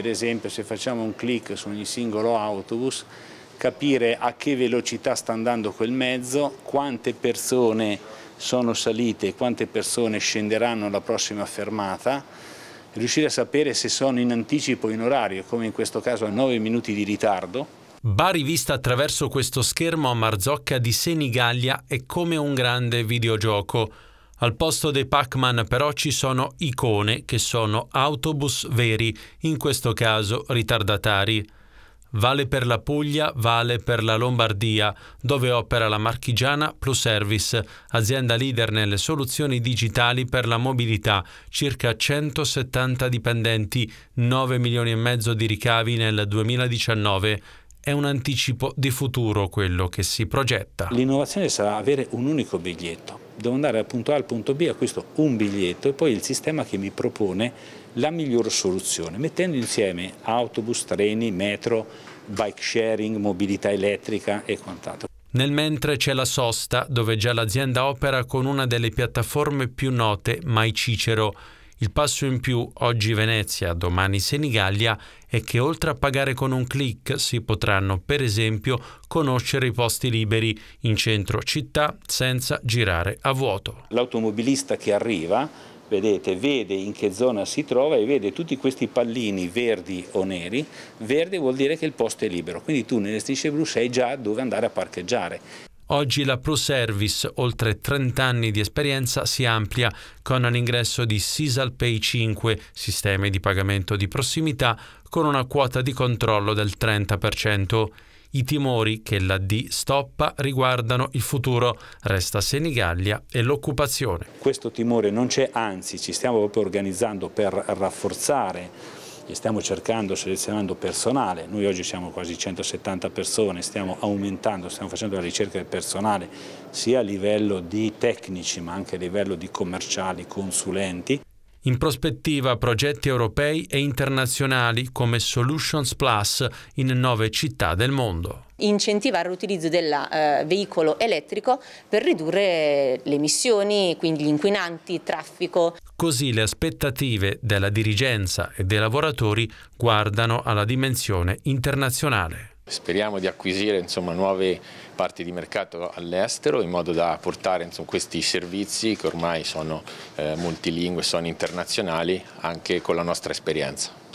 per esempio se facciamo un clic su ogni singolo autobus, capire a che velocità sta andando quel mezzo, quante persone sono salite e quante persone scenderanno alla prossima fermata, riuscire a sapere se sono in anticipo o in orario, come in questo caso a 9 minuti di ritardo, Bari vista attraverso questo schermo a Marzocca di Senigallia è come un grande videogioco. Al posto dei Pac-Man però ci sono icone che sono autobus veri, in questo caso ritardatari. Vale per la Puglia, vale per la Lombardia, dove opera la marchigiana Plus Service, azienda leader nelle soluzioni digitali per la mobilità, circa 170 dipendenti, 9 milioni e mezzo di ricavi nel 2019 è un anticipo di futuro quello che si progetta. L'innovazione sarà avere un unico biglietto devo andare dal punto A al punto B, acquisto un biglietto e poi il sistema che mi propone la miglior soluzione, mettendo insieme autobus, treni, metro, bike sharing, mobilità elettrica e quant'altro. Nel mentre c'è la sosta, dove già l'azienda opera con una delle piattaforme più note, Mai Cicero, il passo in più, oggi Venezia, domani Senigallia, è che oltre a pagare con un clic si potranno per esempio conoscere i posti liberi in centro città senza girare a vuoto. L'automobilista che arriva vedete, vede in che zona si trova e vede tutti questi pallini verdi o neri, verde vuol dire che il posto è libero, quindi tu nelle strisce blu sai già dove andare a parcheggiare Oggi la Pro Service, oltre 30 anni di esperienza, si amplia con l'ingresso di Sisal Pay 5, sistemi di pagamento di prossimità, con una quota di controllo del 30%. I timori che la D stoppa riguardano il futuro, resta Senigallia e l'occupazione. Questo timore non c'è, anzi ci stiamo proprio organizzando per rafforzare e stiamo cercando, selezionando personale, noi oggi siamo quasi 170 persone, stiamo aumentando, stiamo facendo la ricerca del personale sia a livello di tecnici ma anche a livello di commerciali, consulenti. In prospettiva progetti europei e internazionali come Solutions Plus in nove città del mondo. Incentivare l'utilizzo del eh, veicolo elettrico per ridurre le emissioni, quindi gli inquinanti, il traffico così le aspettative della dirigenza e dei lavoratori guardano alla dimensione internazionale. Speriamo di acquisire insomma, nuove parti di mercato all'estero in modo da portare insomma, questi servizi che ormai sono eh, multilingue, sono internazionali anche con la nostra esperienza.